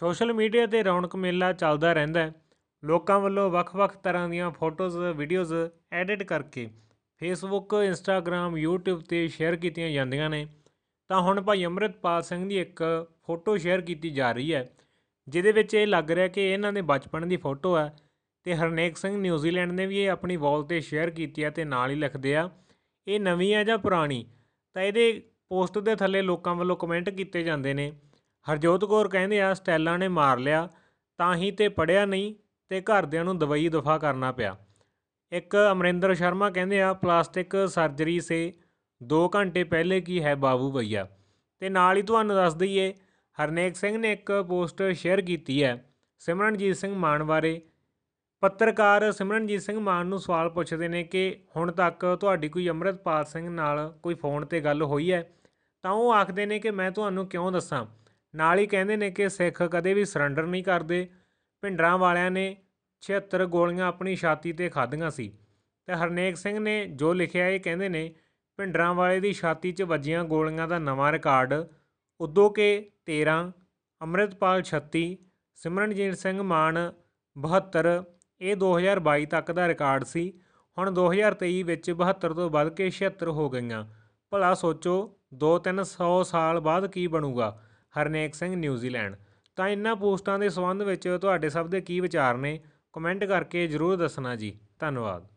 social media ਤੇ ਰੌਣਕ ਮੇਲਾ ਚੱਲਦਾ ਰਹਿੰਦਾ ਹੈ ਲੋਕਾਂ ਵੱਲੋਂ ਵੱਖ-ਵੱਖ ਤਰ੍ਹਾਂ ਦੀਆਂ ਫੋਟੋਜ਼ ਵੀਡੀਓਜ਼ ਐਡਿਟ ਕਰਕੇ ਫੇਸਬੁੱਕ ਇੰਸਟਾਗ੍ਰam YouTube ਤੇ ਸ਼ੇਅਰ ਕੀਤੀਆਂ ਜਾਂਦੀਆਂ ਨੇ ਤਾਂ ਹੁਣ ਭਾਈ ਅਮਰਿਤਪਾਲ ਸਿੰਘ ਦੀ ਇੱਕ ਫੋਟੋ ਸ਼ੇਅਰ ਕੀਤੀ ਜਾ ਰਹੀ ਹੈ ਜਿਹਦੇ ਵਿੱਚ ਇਹ ਲੱਗ ਰਿਹਾ ਕਿ ਇਹਨਾਂ ਦੇ ਬਚਪਨ ਦੀ ਫੋਟੋ ਹੈ ਤੇ ਹਰਨੇਕ ਸਿੰਘ ਨਿਊਜ਼ੀਲੈਂਡ ਨੇ ਵੀ ਇਹ ਆਪਣੀ ਵਾਲ ਤੇ ਸ਼ੇਅਰ ਕੀਤੀ ਹੈ ਤੇ ਨਾਲ ਹੀ ਲਿਖਦੇ ਆ ਇਹ ਨਵੀਂ ਹੈ ਜਾਂ ਪੁਰਾਣੀ ਤਾਂ ਇਹਦੇ ਪੋਸਟ ਦੇ ਥੱਲੇ ਲੋਕਾਂ ਵੱਲੋਂ ਕਮੈਂਟ ਕੀਤੇ ਜਾਂਦੇ ਨੇ ਹਰਜੋਤ ਕੌਰ ਕਹਿੰਦੇ ਆ ਸਟੈਲਾ ਨੇ ਮਾਰ ਲਿਆ ਤਾਂ ਹੀ ਤੇ ਪੜਿਆ ਨਹੀਂ ਤੇ ਘਰਦਿਆਂ ਨੂੰ ਦਵਾਈ ਦਫਾ ਕਰਨਾ ਪਿਆ ਇੱਕ ਅਮਰਿੰਦਰ ਸ਼ਰਮਾ ਕਹਿੰਦੇ ਆ ਪਲਾਸਟਿਕ ਸਰਜਰੀ ਸੇ 2 ਘੰਟੇ ਪਹਿਲੇ ਕੀ ਹੈ ਬਾਬੂ ਭਈਆ ਤੇ ਨਾਲ ਹੀ ਤੁਹਾਨੂੰ ਦੱਸ ਦਈਏ ਹਰਨੇਕ ਸਿੰਘ ਨੇ ਇੱਕ ਪੋਸਟ ਸ਼ੇਅਰ ਕੀਤੀ ਹੈ ਸਿਮਰਨਜੀਤ ਸਿੰਘ ਮਾਨ ਬਾਰੇ ਪੱਤਰਕਾਰ ਸਿਮਰਨਜੀਤ ਸਿੰਘ ਮਾਨ ਨੂੰ ਸਵਾਲ ਪੁੱਛਦੇ ਨੇ ਕਿ ਹੁਣ ਤੱਕ ਤੁਹਾਡੀ ਕੋਈ ਅਮਰਤਪਾਲ ਸਿੰਘ ਨਾਲ ਕੋਈ ਫੋਨ ਤੇ ਗੱਲ ਹੋਈ ਹੈ ਤਾਂ ਉਹ ਆਖਦੇ ਨੇ ਕਿ ਮੈਂ ਤੁਹਾਨੂੰ ਕਿਉਂ ਦੱਸਾਂ ਨਾਲ ਹੀ ਕਹਿੰਦੇ ਨੇ ਕਿ ਸਿੱਖ ਕਦੇ ਵੀ ਸਰੈਂਡਰ ਨਹੀਂ ਕਰਦੇ ਭਿੰਡਰਾਂ ਵਾਲਿਆਂ ਨੇ 76 ਗੋਲੀਆਂ ਆਪਣੀ ਛਾਤੀ ਤੇ ਖਾਧੀਆਂ ਸੀ ਤੇ ਹਰਨੇਕ ਸਿੰਘ ਨੇ ਜੋ ਲਿਖਿਆ ਇਹ ਕਹਿੰਦੇ ਨੇ ਭਿੰਡਰਾਂ ਵਾਲੇ ਦੀ ਛਾਤੀ 'ਚ ਵੱਜੀਆਂ ਗੋਲੀਆਂ ਦਾ ਨਵਾਂ ਰਿਕਾਰਡ ਉਦੋਂ ਕੇ 13 ਅਮਰਿਤਪਾਲ 36 ਸਿਮਰਨਜੀਤ ਸਿੰਘ ਮਾਨ 72 ਇਹ 2022 ਤੱਕ ਦਾ ਰਿਕਾਰਡ ਸੀ ਹੁਣ 2023 ਵਿੱਚ 72 ਤੋਂ ਵੱਧ ਕੇ 76 ਹੋ ਗਈਆਂ ਭਲਾ ਸੋਚੋ 2-300 ਸਾਲ ਬਾਅਦ ਕੀ ਬਣੂਗਾ ਹਰਨੇਕ ਸਿੰਘ ਨਿਊਜ਼ੀਲੈਂਡ ਤਾਂ ਇਹਨਾਂ ਪੋਸਟਾਂ ਦੇ ਸੰਬੰਧ ਵਿੱਚ ਤੁਹਾਡੇ ਸਭ ਦੇ ਕੀ ਵਿਚਾਰ ਨੇ ਕਮੈਂਟ ਕਰਕੇ ਜ਼ਰੂਰ ਦੱਸਣਾ ਜੀ ਧੰਨਵਾਦ